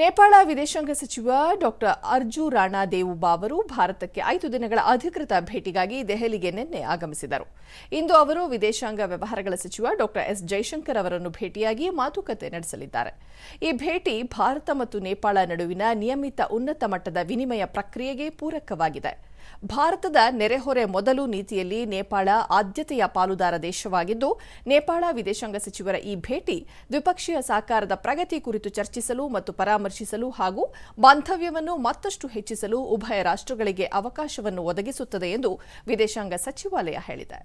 ನೇಪಾಳ ವಿದೇಶಾಂಗ ಸಚಿವ ಡಾಕ್ಟರ್ ಅರ್ಜು ರಾಣಾ ದೇವುಬಾ ಅವರು ಭಾರತಕ್ಕೆ ಐದು ದಿನಗಳ ಅಧಿಕೃತ ಭೇಟಿಗಾಗಿ ದೆಹಲಿಗೆ ನಿನ್ನೆ ಆಗಮಿಸಿದರು ಇಂದು ಅವರು ವಿದೇಶಾಂಗ ವ್ಯವಹಾರಗಳ ಸಚಿವ ಡಾಕ್ಟರ್ ಎಸ್ ಜೈಶಂಕರ್ ಅವರನ್ನು ಭೇಟಿಯಾಗಿ ಮಾತುಕತೆ ನಡೆಸಲಿದ್ದಾರೆ ಈ ಭೇಟಿ ಭಾರತ ಮತ್ತು ನೇಪಾಳ ನಡುವಿನ ನಿಯಮಿತ ಉನ್ನತ ಮಟ್ಟದ ವಿನಿಮಯ ಪ್ರಕ್ರಿಯೆಗೆ ಪೂರಕವಾಗಿದೆ ಭಾರತದ ನೆರೆಹೊರೆ ಮೊದಲು ನೀತಿಯಲ್ಲಿ ನೇಪಾಳ ಆದ್ಯತೆಯ ಪಾಲುದಾರ ದೇಶವಾಗಿದ್ದು ನೇಪಾಳ ವಿದೇಶಾಂಗ ಸಚಿವರ ಈ ಭೇಟಿ ದ್ವಿಪಕ್ಷೀಯ ಸಹಕಾರದ ಪ್ರಗತಿ ಕುರಿತು ಚರ್ಚಿಸಲು ಮತ್ತು ಪರಾಮರ್ಶಿಸಲು ಹಾಗೂ ಬಾಂಧವ್ಯವನ್ನು ಮತ್ತಷ್ಟು ಹೆಚ್ಚಿಸಲು ಉಭಯ ರಾಷ್ಟ್ರಗಳಿಗೆ ಅವಕಾಶವನ್ನು ಒದಗಿಸುತ್ತದೆ ಎಂದು ವಿದೇಶಾಂಗ ಸಚಿವಾಲಯ ಹೇಳಿದೆ